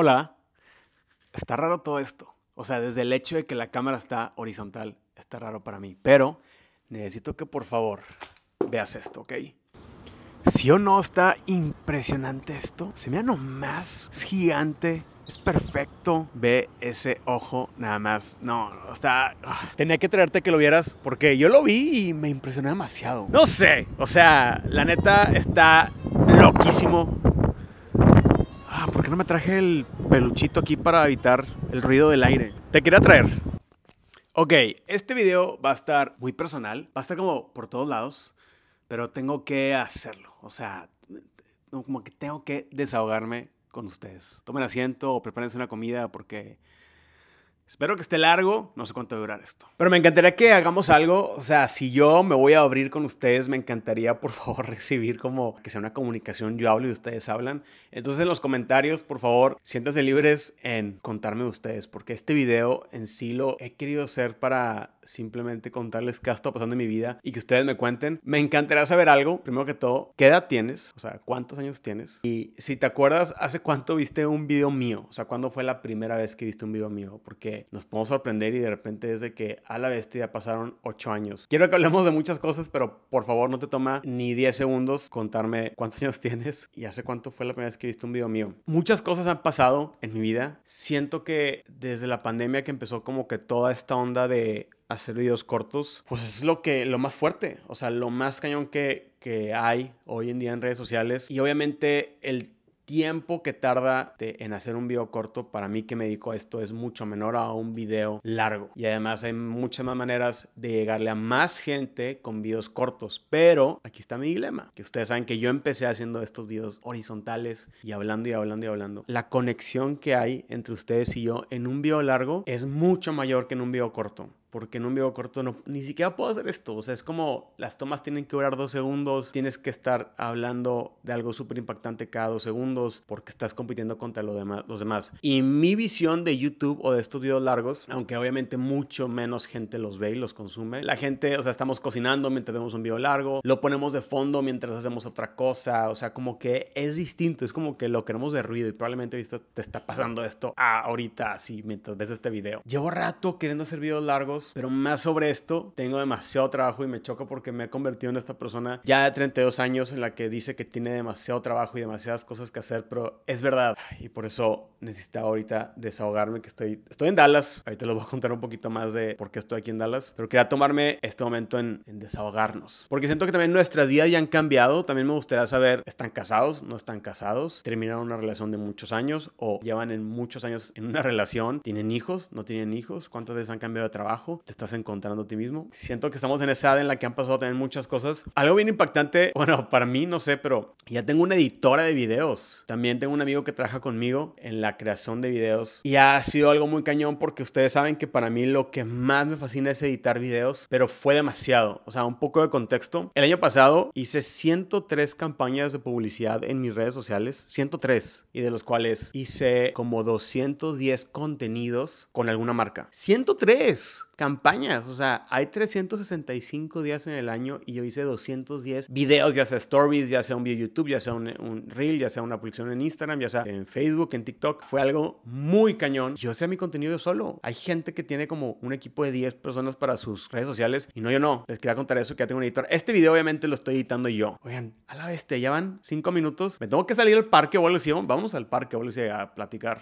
hola, está raro todo esto. O sea, desde el hecho de que la cámara está horizontal, está raro para mí. Pero necesito que por favor veas esto, ¿ok? ¿Sí o no está impresionante esto? Se mira nomás, es gigante, es perfecto. Ve ese ojo nada más. No, está... Ah, tenía que traerte que lo vieras porque yo lo vi y me impresioné demasiado. No sé, o sea, la neta está loquísimo Ah, ¿por qué no me traje el peluchito aquí para evitar el ruido del aire? Te quería traer. Ok, este video va a estar muy personal, va a estar como por todos lados, pero tengo que hacerlo. O sea, como que tengo que desahogarme con ustedes. Tomen asiento o prepárense una comida porque Espero que esté largo, no sé cuánto va a durar esto. Pero me encantaría que hagamos algo, o sea, si yo me voy a abrir con ustedes, me encantaría por favor recibir como que sea una comunicación, yo hablo y ustedes hablan. Entonces en los comentarios, por favor, siéntanse libres en contarme de ustedes, porque este video en sí lo he querido hacer para simplemente contarles qué ha estado pasando en mi vida y que ustedes me cuenten. Me encantaría saber algo. Primero que todo, ¿qué edad tienes? O sea, ¿cuántos años tienes? Y si te acuerdas, ¿hace cuánto viste un video mío? O sea, ¿cuándo fue la primera vez que viste un video mío? Porque nos podemos sorprender y de repente es de que a la bestia pasaron ocho años. Quiero que hablemos de muchas cosas, pero por favor no te toma ni 10 segundos contarme cuántos años tienes y hace cuánto fue la primera vez que viste un video mío. Muchas cosas han pasado en mi vida. Siento que desde la pandemia que empezó como que toda esta onda de hacer videos cortos, pues es lo que lo más fuerte, o sea, lo más cañón que, que hay hoy en día en redes sociales. Y obviamente el tiempo que tarda en hacer un video corto, para mí que me dedico a esto, es mucho menor a un video largo. Y además hay muchas más maneras de llegarle a más gente con videos cortos. Pero aquí está mi dilema, que ustedes saben que yo empecé haciendo estos videos horizontales y hablando y hablando y hablando. La conexión que hay entre ustedes y yo en un video largo es mucho mayor que en un video corto porque en un video corto no, ni siquiera puedo hacer esto. O sea, es como las tomas tienen que durar dos segundos, tienes que estar hablando de algo súper impactante cada dos segundos porque estás compitiendo contra lo demás, los demás. Y mi visión de YouTube o de estos videos largos, aunque obviamente mucho menos gente los ve y los consume, la gente, o sea, estamos cocinando mientras vemos un video largo, lo ponemos de fondo mientras hacemos otra cosa, o sea, como que es distinto, es como que lo queremos de ruido y probablemente te está pasando esto ahorita, así, mientras ves este video. Llevo rato queriendo hacer videos largos pero más sobre esto, tengo demasiado trabajo y me choca porque me he convertido en esta persona ya de 32 años en la que dice que tiene demasiado trabajo y demasiadas cosas que hacer, pero es verdad. Y por eso necesitaba ahorita desahogarme que estoy, estoy en Dallas. Ahorita les voy a contar un poquito más de por qué estoy aquí en Dallas, pero quería tomarme este momento en, en desahogarnos. Porque siento que también nuestras vidas ya han cambiado. También me gustaría saber, ¿están casados? ¿No están casados? ¿Terminaron una relación de muchos años? ¿O llevan en muchos años en una relación? ¿Tienen hijos? ¿No tienen hijos? ¿Cuántas veces han cambiado de trabajo? te estás encontrando a ti mismo. Siento que estamos en esa edad en la que han pasado a tener muchas cosas. Algo bien impactante, bueno, para mí no sé, pero ya tengo una editora de videos. También tengo un amigo que trabaja conmigo en la creación de videos y ha sido algo muy cañón porque ustedes saben que para mí lo que más me fascina es editar videos, pero fue demasiado. O sea, un poco de contexto. El año pasado hice 103 campañas de publicidad en mis redes sociales, 103, y de los cuales hice como 210 contenidos con alguna marca. 103 campañas. O sea, hay 365 días en el año y yo hice 210 videos, ya sea stories, ya sea un video YouTube, ya sea un, reel, ya sea una publicación en Instagram, ya sea en Facebook, en TikTok. Fue algo muy cañón. Yo hacía mi contenido yo solo. Hay gente que tiene como un equipo de 10 personas para sus redes sociales y no, yo no. Les quería contar eso, que ya tengo un editor. Este video obviamente lo estoy editando yo. Oigan, a la bestia, ya van 5 minutos. Me tengo que salir al parque o algo Vamos al parque o a platicar.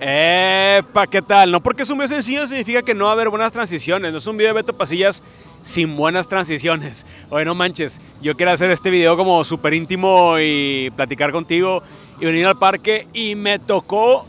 Epa, ¿qué tal? No porque es un video sencillo significa que no va a haber buenas transiciones. No es un video de Beto Pasillas sin buenas transiciones. Oye, no manches, yo quiero hacer este video como súper íntimo y platicar contigo y venir al parque y me tocó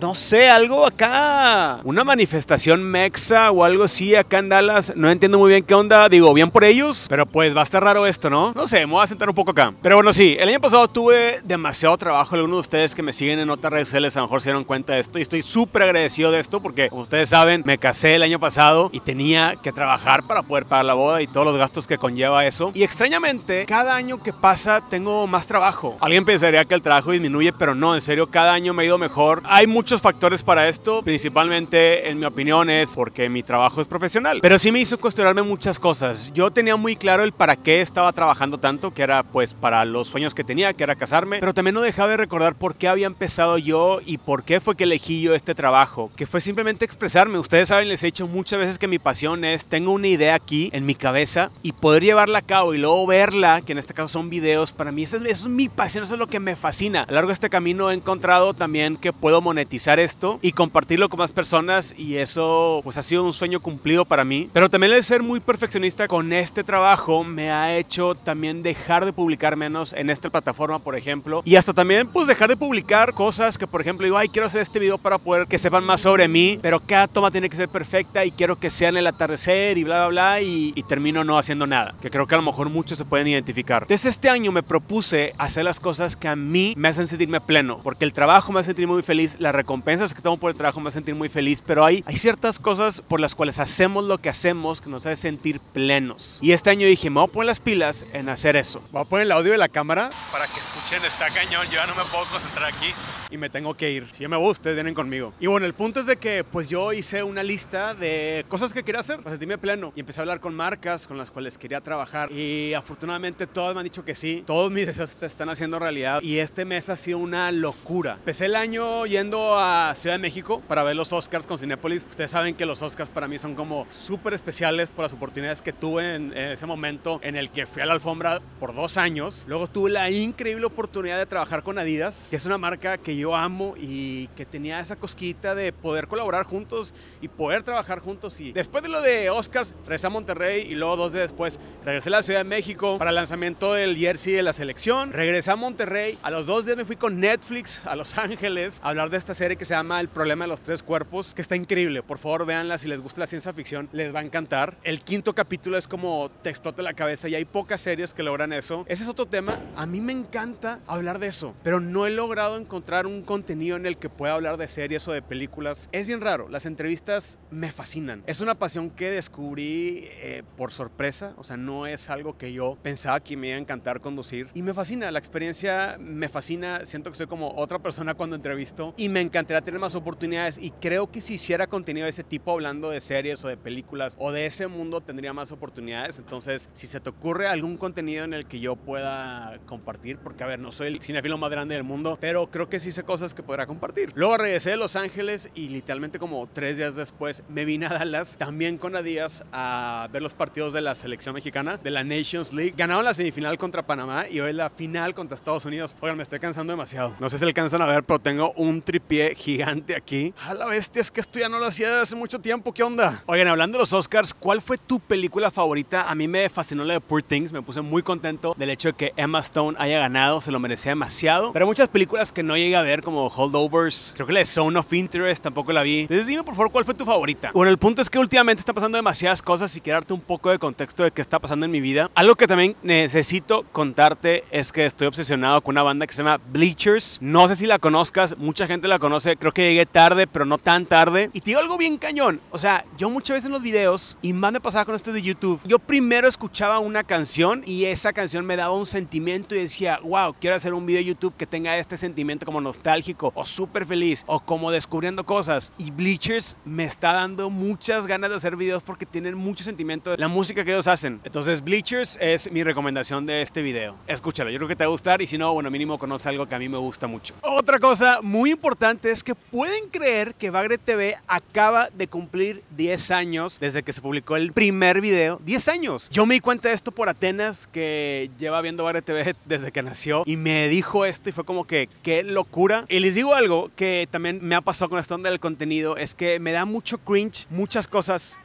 no sé, algo acá. Una manifestación mexa o algo así acá en Dallas. No entiendo muy bien qué onda. Digo, bien por ellos. Pero pues va a estar raro esto, ¿no? No sé, me voy a sentar un poco acá. Pero bueno, sí, el año pasado tuve demasiado trabajo. Algunos de ustedes que me siguen en otras redes sociales a lo mejor se dieron cuenta de esto. Y estoy súper agradecido de esto porque, como ustedes saben, me casé el año pasado y tenía que trabajar para poder pagar la boda y todos los gastos que conlleva eso. Y extrañamente, cada año que pasa tengo más trabajo. Alguien pensaría que el trabajo disminuye, pero no, en serio, cada año me ha ido mejor. Hay mucho muchos factores para esto, principalmente en mi opinión es porque mi trabajo es profesional, pero sí me hizo cuestionarme muchas cosas. Yo tenía muy claro el para qué estaba trabajando tanto, que era pues para los sueños que tenía, que era casarme, pero también no dejaba de recordar por qué había empezado yo y por qué fue que elegí yo este trabajo, que fue simplemente expresarme. Ustedes saben, les he dicho muchas veces que mi pasión es, tengo una idea aquí en mi cabeza y poder llevarla a cabo y luego verla, que en este caso son videos, para mí eso es, es mi pasión, eso es lo que me fascina. A lo largo de este camino he encontrado también que puedo monetizar esto y compartirlo con más personas y eso pues ha sido un sueño cumplido para mí. Pero también el ser muy perfeccionista con este trabajo me ha hecho también dejar de publicar menos en esta plataforma, por ejemplo, y hasta también pues dejar de publicar cosas que por ejemplo digo, ay, quiero hacer este video para poder que sepan más sobre mí, pero cada toma tiene que ser perfecta y quiero que sea en el atardecer y bla, bla, bla, y, termino no haciendo nada, que creo que a lo mejor muchos se pueden identificar. desde este año me propuse hacer las cosas que a mí me hacen sentirme pleno, porque el trabajo me hace sentir muy feliz, la recompensas que tengo por el trabajo me hace sentir muy feliz, pero hay, hay ciertas cosas por las cuales hacemos lo que hacemos que nos hace sentir plenos. Y este año dije, me voy a poner las pilas en hacer eso. Voy a poner el audio de la cámara para que escuchen, está cañón, yo ya no me puedo concentrar aquí me tengo que ir. Si yo me voy, ustedes vienen conmigo. Y bueno, el punto es de que pues yo hice una lista de cosas que quería hacer para pleno y empecé a hablar con marcas con las cuales quería trabajar y afortunadamente todas me han dicho que sí. Todos mis deseos te están haciendo realidad y este mes ha sido una locura. Empecé el año yendo a Ciudad de México para ver los Oscars con Cinepolis. Ustedes saben que los Oscars para mí son como súper especiales por las oportunidades que tuve en, en ese momento en el que fui a la alfombra por dos años. Luego tuve la increíble oportunidad de trabajar con Adidas, que es una marca que yo amo y que tenía esa cosquita de poder colaborar juntos y poder trabajar juntos. Y después de lo de Oscars, regresé a Monterrey y luego dos días después regresé a la Ciudad de México para el lanzamiento del jersey de la selección. Regresé a Monterrey. A los dos días me fui con Netflix a Los Ángeles a hablar de esta serie que se llama El problema de los tres cuerpos, que está increíble. Por favor, véanla. Si les gusta la ciencia ficción, les va a encantar. El quinto capítulo es como te explota la cabeza y hay pocas series que logran eso. Ese es otro tema. A mí me encanta hablar de eso, pero no he logrado encontrar un contenido en el que pueda hablar de series o de películas. Es bien raro, las entrevistas me fascinan. Es una pasión que descubrí eh, por sorpresa, o sea, no es algo que yo pensaba que me iba a encantar conducir. Y me fascina, la experiencia me fascina, siento que soy como otra persona cuando entrevisto y me encantaría tener más oportunidades y creo que si hiciera contenido de ese tipo hablando de series o de películas o de ese mundo tendría más oportunidades. Entonces, si se te ocurre algún contenido en el que yo pueda compartir, porque a ver, no soy el cinefilo más grande del mundo, pero creo que si cosas que podrá compartir. Luego regresé de Los Ángeles y literalmente como tres días después me vine a Dallas, también con Adidas, a ver los partidos de la selección mexicana, de la Nations League. Ganaron la semifinal contra Panamá y hoy la final contra Estados Unidos. Oigan, me estoy cansando demasiado. No sé si alcanzan a ver, pero tengo un tripié gigante aquí. A la bestia, es que esto ya no lo hacía desde hace mucho tiempo. ¿Qué onda? Oigan, hablando de los Oscars, ¿cuál fue tu película favorita? A mí me fascinó la de Poor Things. Me puse muy contento del hecho de que Emma Stone haya ganado. Se lo merecía demasiado. Pero hay muchas películas que no llega a ver como Holdovers. Creo que la de Zone of Interest tampoco la vi. Entonces dime por favor cuál fue tu favorita. Bueno, el punto es que últimamente está pasando demasiadas cosas y quiero darte un poco de contexto de qué está pasando en mi vida. Algo que también necesito contarte es que estoy obsesionado con una banda que se llama Bleachers. No sé si la conozcas, mucha gente la conoce. Creo que llegué tarde, pero no tan tarde. Y te digo algo bien cañón. O sea, yo muchas veces en los videos, y más me pasaba con esto de YouTube, yo primero escuchaba una canción y esa canción me daba un sentimiento y decía, wow, quiero hacer un video de YouTube que tenga este sentimiento como nos nostálgico o súper feliz o como descubriendo cosas. Y Bleachers me está dando muchas ganas de hacer videos porque tienen mucho sentimiento de la música que ellos hacen. Entonces Bleachers es mi recomendación de este video. Escúchalo, yo creo que te va a gustar y si no, bueno, mínimo conoce algo que a mí me gusta mucho. Otra cosa muy importante es que pueden creer que Bagre TV acaba de cumplir 10 años desde que se publicó el primer video. 10 años. Yo me di cuenta de esto por Atenas que lleva viendo Bagre TV desde que nació y me dijo esto y fue como que qué locura y les digo algo que también me ha pasado con esta onda del contenido, es que me da mucho cringe muchas cosas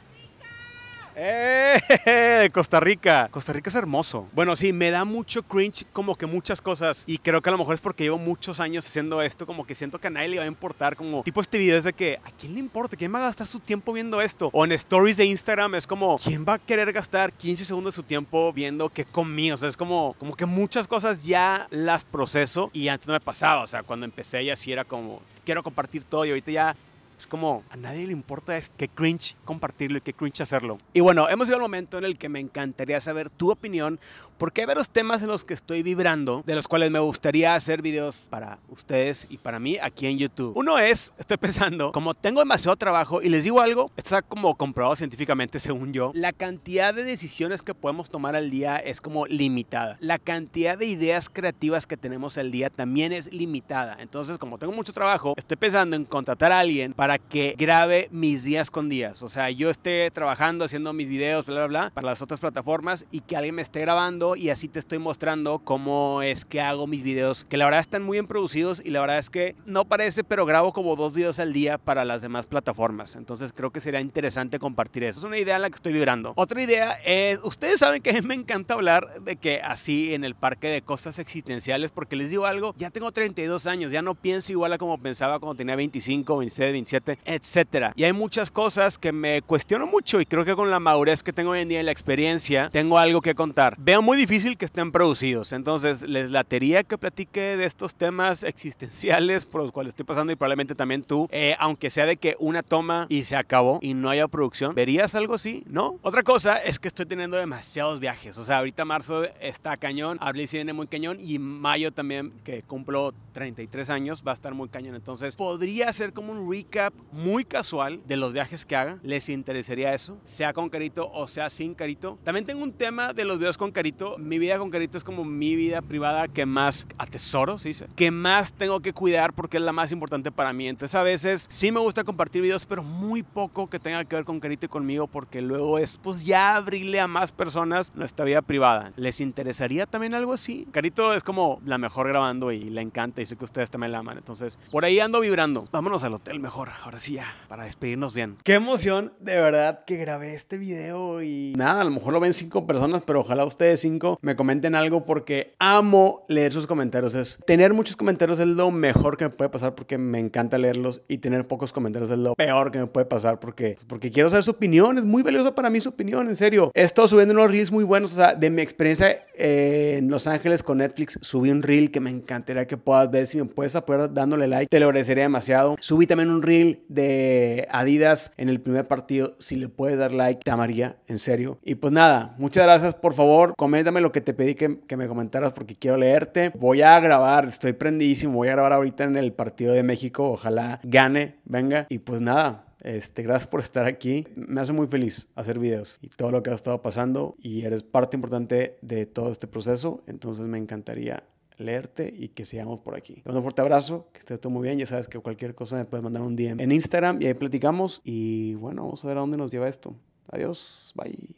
¡Eh! Costa Rica. Costa Rica es hermoso. Bueno, sí, me da mucho cringe como que muchas cosas. Y creo que a lo mejor es porque llevo muchos años haciendo esto. Como que siento que a nadie le va a importar. Como tipo este video es de que, ¿a quién le importa? ¿Quién va a gastar su tiempo viendo esto? O en stories de Instagram es como, ¿quién va a querer gastar 15 segundos de su tiempo viendo qué comí? O sea, es como, como que muchas cosas ya las proceso y antes no me pasaba. O sea, cuando empecé ya sí era como, quiero compartir todo y ahorita ya es como a nadie le importa es que cringe compartirlo y que cringe hacerlo. Y bueno, hemos llegado al momento en el que me encantaría saber tu opinión porque hay varios temas en los que estoy vibrando, de los cuales me gustaría hacer videos para ustedes y para mí aquí en YouTube. Uno es, estoy pensando, como tengo demasiado trabajo y les digo algo, está como comprobado científicamente según yo, la cantidad de decisiones que podemos tomar al día es como limitada. La cantidad de ideas creativas que tenemos al día también es limitada. Entonces, como tengo mucho trabajo, estoy pensando en contratar a alguien para que grabe mis días con días. O sea, yo esté trabajando, haciendo mis videos, bla, bla, bla, para las otras plataformas y que alguien me esté grabando y así te estoy mostrando cómo es que hago mis videos, que la verdad están muy bien producidos y la verdad es que no parece, pero grabo como dos videos al día para las demás plataformas. Entonces creo que sería interesante compartir eso. Es una idea en la que estoy vibrando. Otra idea es, ustedes saben que a mí me encanta hablar de que así en el parque de cosas existenciales, porque les digo algo, ya tengo 32 años, ya no pienso igual a como pensaba cuando tenía 25, 26, 27, etcétera. Y hay muchas cosas que me cuestiono mucho y creo que con la madurez que tengo hoy en día y la experiencia, tengo algo que contar. Veo muy difícil que estén producidos. Entonces, les latería que platique de estos temas existenciales por los cuales estoy pasando y probablemente también tú, eh, aunque sea de que una toma y se acabó y no haya producción, ¿verías algo así? ¿No? Otra cosa es que estoy teniendo demasiados viajes. O sea, ahorita marzo está cañón, abril sí viene muy cañón y mayo también, que cumplo 33 años, va a estar muy cañón. Entonces, podría ser como un recap muy casual de los viajes que haga. ¿Les interesaría eso? Sea con Carito o sea sin Carito. También tengo un tema de los videos con Carito mi vida con Carito es como mi vida privada que más atesoro, se dice, que más tengo que cuidar porque es la más importante para mí. Entonces a veces sí me gusta compartir videos, pero muy poco que tenga que ver con Carito y conmigo porque luego es pues ya abrirle a más personas nuestra vida privada. ¿Les interesaría también algo así? Carito es como la mejor grabando y le encanta y sé que ustedes también la aman. Entonces por ahí ando vibrando. Vámonos al hotel mejor, ahora sí ya, para despedirnos bien. Qué emoción, de verdad, que grabé este video y nada, a lo mejor lo ven cinco personas, pero ojalá ustedes cinco me comenten algo porque amo leer sus comentarios. Es, tener muchos comentarios es lo mejor que me puede pasar porque me encanta leerlos y tener pocos comentarios es lo peor que me puede pasar porque, porque quiero saber su opinión. Es muy valiosa para mí su opinión, en serio. He estado subiendo unos reels muy buenos. O sea, de mi experiencia eh, en Los Ángeles con Netflix, subí un reel que me encantaría que puedas ver. Si me puedes apoyar dándole like, te lo agradecería demasiado. Subí también un reel de Adidas en el primer partido. Si le puedes dar like, te amaría, en serio. Y pues nada, muchas gracias. Por favor, comenta dame lo que te pedí que, me comentaras porque quiero leerte. Voy a grabar, estoy prendidísimo, voy a grabar ahorita en el partido de México, ojalá gane, venga. Y pues nada, este, gracias por estar aquí. Me hace muy feliz hacer videos y todo lo que ha estado pasando y eres parte importante de todo este proceso, entonces me encantaría leerte y que sigamos por aquí. un fuerte abrazo, que estés todo muy bien. Ya sabes que cualquier cosa me puedes mandar un DM en Instagram y ahí platicamos. Y bueno, vamos a ver a dónde nos lleva esto. Adiós, bye.